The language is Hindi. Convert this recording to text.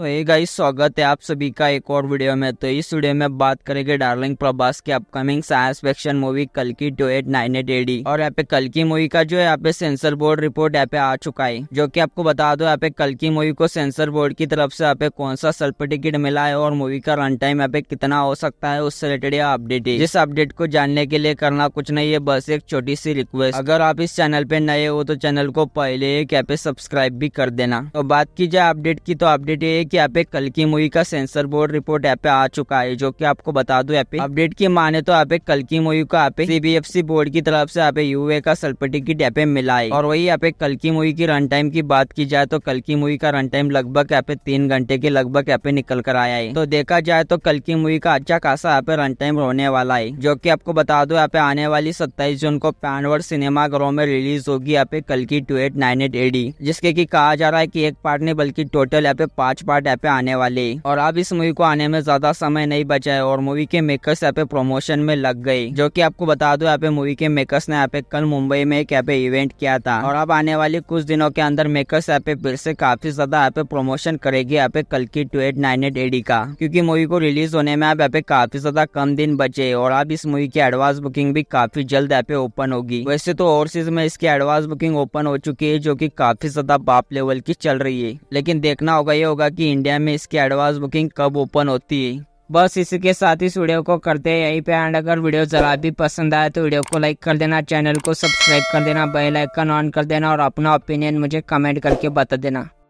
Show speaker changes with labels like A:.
A: तो ये गाइस स्वागत है आप सभी का एक और वीडियो में तो इस वीडियो में बात करेंगे डार्लिंग प्रभास के अपकमिंग साइंस फिक्शन मूवी कल की two eight nine eight AD और यहाँ पे कल की मूवी का जो है यहाँ पे सेंसर बोर्ड रिपोर्ट यहाँ पे आ चुका है जो कि आपको बता दो यहाँ पे कल की मूवी को सेंसर बोर्ड की तरफ से यहाँ पे कौन सा सर्टिफिकेट मिला है और मूवी का रन टाइम यहाँ पे कितना हो सकता है उससे रिलेटेड यह अपडेट है जिस अपडेट को जानने के लिए करना कुछ नहीं है बस एक छोटी सी रिक्वेस्ट अगर आप इस चैनल पे नए हो तो चैनल को पहले एक यहाँ पे सब्सक्राइब भी कर देना तो बात की जाए अपडेट की तो अपडेट ये कि यहाँ पे कल की मूवी का सेंसर बोर्ड रिपोर्ट यहाँ पे आ चुका है जो कि आपको बता दू यहाँ पे अपडेट की माने तो यहाँ पे कल की मूवी को यहाँ पे सीबीएफसी बोर्ड की तरफ से यहाँ पे यूए का सर्टिफिकेट यहाँ पे मिला है और वही यहाँ पे कल की मूवी की रन टाइम की बात की जाए तो कल की मूवी का रन टाइम लगभग यहाँ पे तीन घंटे के लगभग यहाँ पे निकल कर आया है तो देखा जाए तो कल की मूवी का अच्छा खासा यहाँ पे रन टाइम होने वाला है जो की आपको बता दो यहाँ पे आने वाली सत्ताईस जून को पैनवर्ड सिनेमा घरों में रिलीज होगी यहाँ पे कल की two eight nine eight AD जिसके की कहा जा रहा है की एक पार्ट नहीं बल्कि टोटल यहाँ पे पांच पार्ट पार्ट यहाँ पे आने वाले और अब इस मूवी को आने में ज्यादा समय नहीं बचा है और मूवी के मेकर्स यहाँ पे प्रमोशन में लग गए जो की आपको बता दो यहाँ पे मूवी के मेकर्स ने यहाँ पे कल मुंबई में एक यहाँ पे इवेंट किया था और अब आने वाले कुछ दिनों के अंदर मेकर्स यहाँ पे फिर से काफी ज्यादा यहाँ पे प्रमोशन करेगी यहाँ पे कल की two eight nine eight AD का क्यूँकी मूवी को रिलीज होने में आप यहाँ पे काफी ज्यादा कम दिन बचे और अब इस मूवी की एडवांस बुकिंग भी काफी जल्द यहाँ पे ओपन होगी वैसे तो ओवरसीज में इसकी एडवांस बुकिंग ओपन हो चुकी है जो की काफी ज्यादा बाप लेवल की चल रही है लेकिन देखना होगा ये होगा की कि इंडिया में इसकी एडवांस बुकिंग कब ओपन होती है बस इसी के साथ इस वीडियो को करते हैं यहीं पे एंड अगर वीडियो जरा भी पसंद आए तो वीडियो को लाइक कर देना चैनल को सब्सक्राइब कर देना बेल आइकन ऑन कर देना और अपना ओपिनियन मुझे कमेंट करके बता देना